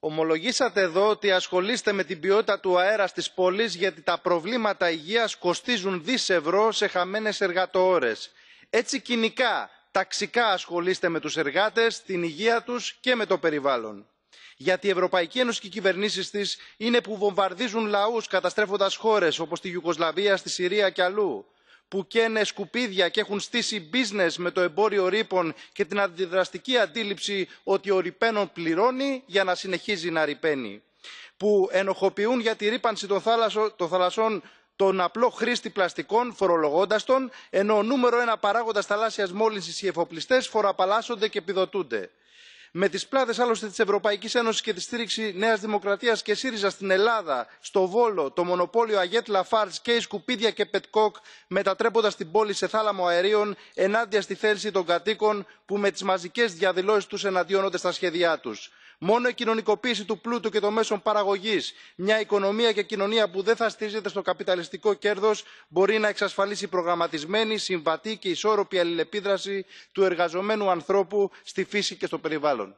ομολογήσατε εδώ ότι ασχολείστε με την ποιότητα του αέρα στις πόλεις γιατί τα προβλήματα υγείας κοστίζουν δις ευρώ σε χαμένες εργατοώρες. έτσι κοινικά ταξικά ασχολείστε με τους εργάτες την υγεία τους και με το περιβάλλον. γιατί η ευρωπαϊκή ένωση και οι κυβερνήσεις της είναι που βομβαρδίζουν λαούς καταστρέφοντας χώρες όπως τη ιουγκοσλαβία στη συρία και αλλού που καίνε σκουπίδια και έχουν στήσει business με το εμπόριο ρήπων και την αντιδραστική αντίληψη ότι ο ρηπαίνων πληρώνει για να συνεχίζει να ρηπαίνει που ενοχοποιούν για τη ρήπανση των, θάλασσο, των θαλασσών τον απλό χρήστη πλαστικών φορολογώντας τον ενώ ο νούμερο ένα παράγοντας θαλάσσιας μόλυνσης οι εφοπλιστές φοροαπαλλάσσονται και επιδοτούνται με τις πλάτες άλλωστε της ευρωπαϊκής ένωσης και τη στήριξη νέας δημοκρατίας και σύριζα στην ελλάδα στο βόλο το μονοπόλιο αγιέτ και η σκουπίδια και πετκόκ μετατρέποντας την πόλη σε θάλαμο αερίων ενάντια στη θέληση των κατοίκων που με τις μαζικές διαδηλώσεις τους εναντιώνονται στα σχέδιά τους μόνο η κοινωνικοποίηση του πλούτου και των μέσων παραγωγής μια οικονομία και κοινωνία που δεν θα στηρίζεται στο καπιταλιστικό κέρδος μπορεί να εξασφαλίσει προγραμματισμένη συμβατή και ισόρροπη αλληλεπίδραση του εργαζομένου ανθρώπου στη φύση και στο περιβάλλον.